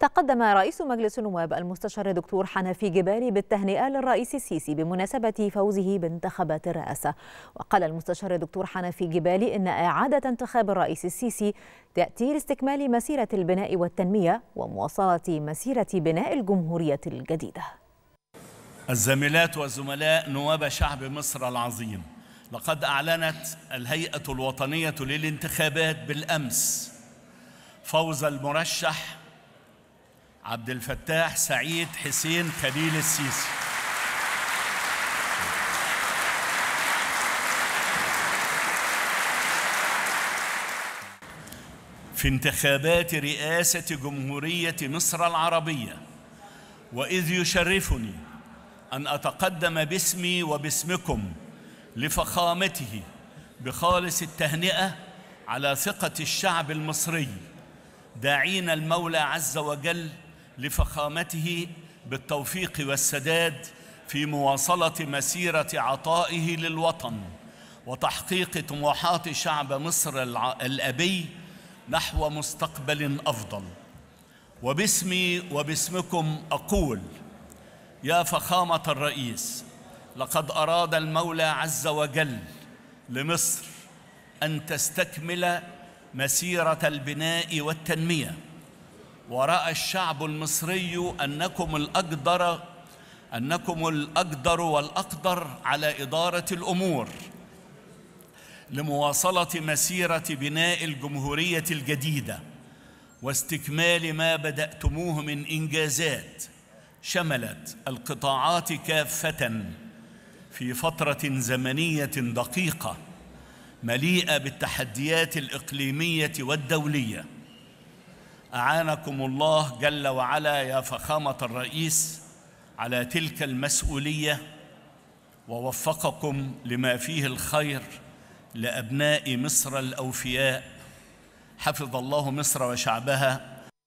تقدم رئيس مجلس النواب المستشار دكتور حنفي جبالي بالتهنئة للرئيس السيسي بمناسبة فوزه بانتخابات الرئاسة وقال المستشار دكتور حنفي جبالي إن إعادة انتخاب الرئيس السيسي تأتي لاستكمال مسيرة البناء والتنمية ومواصلة مسيرة بناء الجمهورية الجديدة الزميلات والزملاء نواب شعب مصر العظيم لقد أعلنت الهيئة الوطنية للانتخابات بالأمس فوز المرشح عبد الفتاح سعيد حسين خليل السيسي في انتخابات رئاسة جمهورية مصر العربية وإذ يشرفني أن أتقدم باسمي وباسمكم لفخامته بخالص التهنئة على ثقة الشعب المصري داعين المولى عز وجل لفخامته بالتوفيق والسداد في مواصلة مسيرة عطائه للوطن وتحقيق طموحات شعب مصر الأبي نحو مستقبل أفضل وباسمي وباسمكم أقول يا فخامة الرئيس لقد أراد المولى عز وجل لمصر أن تستكمل مسيرة البناء والتنمية ورأى الشعب المصري أنكم الأقدر أنكم الأقدر والأقدر على إدارة الأمور لمواصلة مسيرة بناء الجمهورية الجديدة واستكمال ما بدأتموه من إنجازات شملت القطاعات كافة في فترة زمنية دقيقة مليئة بالتحديات الإقليمية والدولية أعانكم الله جل وعلا يا فخامة الرئيس على تلك المسؤولية ووفقكم لما فيه الخير لأبناء مصر الأوفياء حفظ الله مصر وشعبها